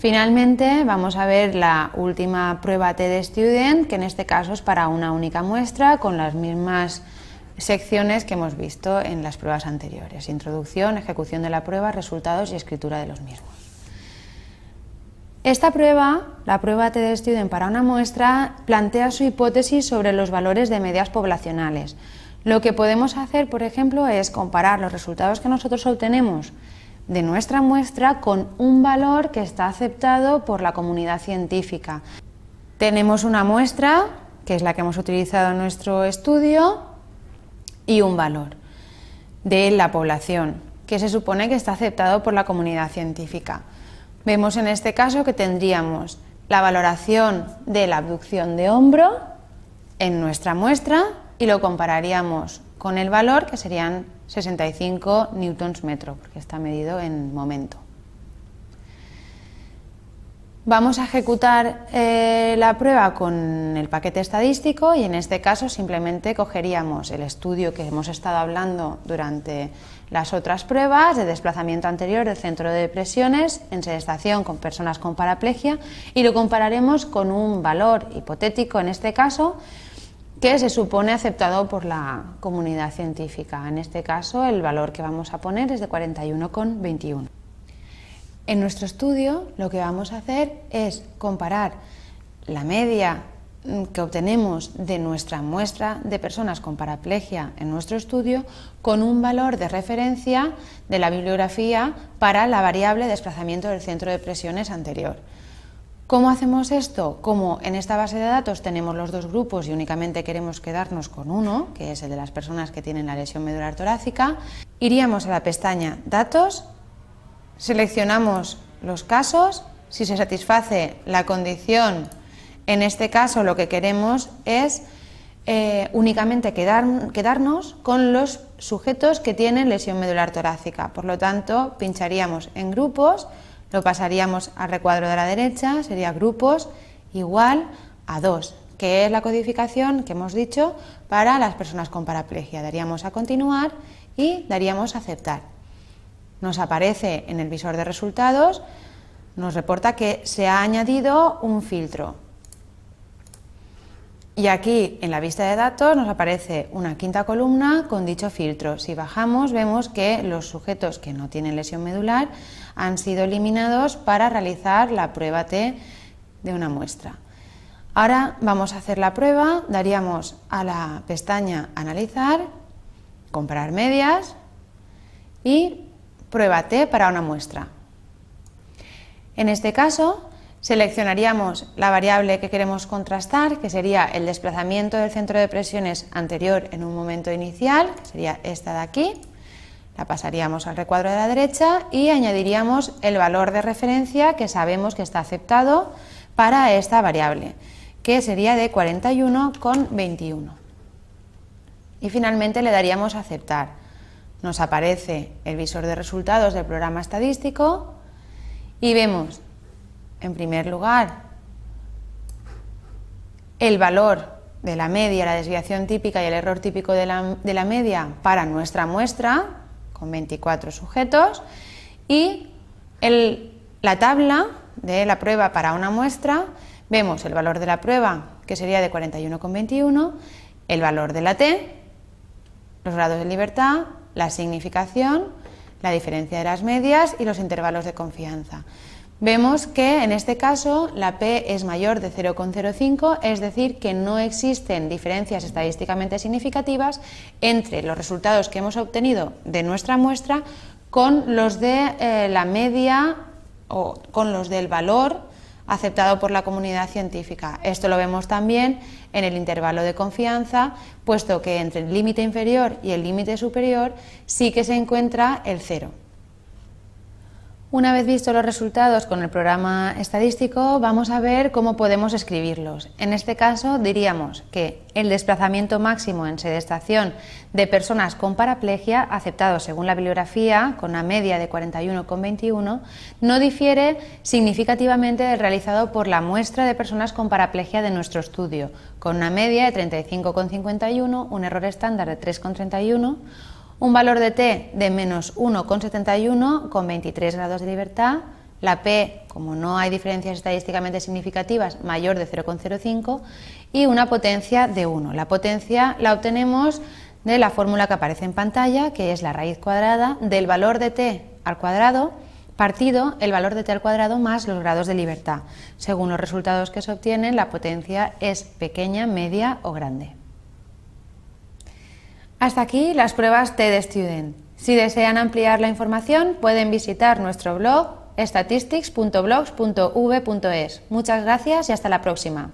Finalmente vamos a ver la última prueba TED Student, que en este caso es para una única muestra con las mismas secciones que hemos visto en las pruebas anteriores, introducción, ejecución de la prueba, resultados y escritura de los mismos. Esta prueba, la prueba TED Student para una muestra, plantea su hipótesis sobre los valores de medias poblacionales. Lo que podemos hacer, por ejemplo, es comparar los resultados que nosotros obtenemos de nuestra muestra con un valor que está aceptado por la comunidad científica. Tenemos una muestra, que es la que hemos utilizado en nuestro estudio, y un valor de la población, que se supone que está aceptado por la comunidad científica. Vemos en este caso que tendríamos la valoración de la abducción de hombro en nuestra muestra y lo compararíamos con el valor que serían 65 newtons metro, porque está medido en momento. Vamos a ejecutar eh, la prueba con el paquete estadístico y en este caso simplemente cogeríamos el estudio que hemos estado hablando durante las otras pruebas de desplazamiento anterior del centro de presiones en sedestación con personas con paraplegia y lo compararemos con un valor hipotético, en este caso que se supone aceptado por la comunidad científica. En este caso, el valor que vamos a poner es de 41,21. En nuestro estudio, lo que vamos a hacer es comparar la media mm, que obtenemos de nuestra muestra de personas con paraplegia en nuestro estudio con un valor de referencia de la bibliografía para la variable desplazamiento del centro de presiones anterior. ¿Cómo hacemos esto? Como en esta base de datos tenemos los dos grupos y únicamente queremos quedarnos con uno, que es el de las personas que tienen la lesión medular torácica, iríamos a la pestaña Datos, seleccionamos los casos, si se satisface la condición, en este caso lo que queremos es eh, únicamente quedarnos con los sujetos que tienen lesión medular torácica. Por lo tanto, pincharíamos en grupos, lo pasaríamos al recuadro de la derecha, sería grupos igual a 2, que es la codificación que hemos dicho para las personas con paraplegia. Daríamos a continuar y daríamos a aceptar. Nos aparece en el visor de resultados, nos reporta que se ha añadido un filtro y aquí en la vista de datos nos aparece una quinta columna con dicho filtro. Si bajamos vemos que los sujetos que no tienen lesión medular han sido eliminados para realizar la prueba T de una muestra. Ahora vamos a hacer la prueba, daríamos a la pestaña Analizar, Comparar medias y Prueba T para una muestra. En este caso Seleccionaríamos la variable que queremos contrastar, que sería el desplazamiento del centro de presiones anterior en un momento inicial, que sería esta de aquí. La pasaríamos al recuadro de la derecha y añadiríamos el valor de referencia que sabemos que está aceptado para esta variable, que sería de 41,21. Y finalmente le daríamos a aceptar. Nos aparece el visor de resultados del programa estadístico y vemos en primer lugar, el valor de la media, la desviación típica y el error típico de la, media para nuestra muestra, con 24 sujetos, y la tabla de la prueba para una muestra, vemos el valor de la prueba, que sería de 41,21, el valor de la T, los grados de libertad, la significación, la diferencia de las medias y los intervalos de confianza. Vemos que en este caso la P es mayor de 0,05, es decir, que no existen diferencias estadísticamente significativas entre los resultados que hemos obtenido de nuestra muestra con los de eh, la media o con los del valor aceptado por la comunidad científica. Esto lo vemos también en el intervalo de confianza, puesto que entre el límite inferior y el límite superior sí que se encuentra el cero. Una vez visto los resultados con el programa estadístico, vamos a ver cómo podemos escribirlos. En este caso, diríamos que el desplazamiento máximo en sede estación de personas con paraplegia, aceptado según la bibliografía, con una media de 41,21, no difiere significativamente del realizado por la muestra de personas con paraplegia de nuestro estudio, con una media de 35,51, un error estándar de 3,31, un valor de t de menos 1,71 con 23 grados de libertad, la p, como no hay diferencias estadísticamente significativas, mayor de 0,05 y una potencia de 1. La potencia la obtenemos de la fórmula que aparece en pantalla, que es la raíz cuadrada del valor de t al cuadrado partido el valor de t al cuadrado más los grados de libertad. Según los resultados que se obtienen, la potencia es pequeña, media o grande. Hasta aquí las pruebas TED Student. Si desean ampliar la información, pueden visitar nuestro blog statistics.blogs.v.es. Muchas gracias y hasta la próxima.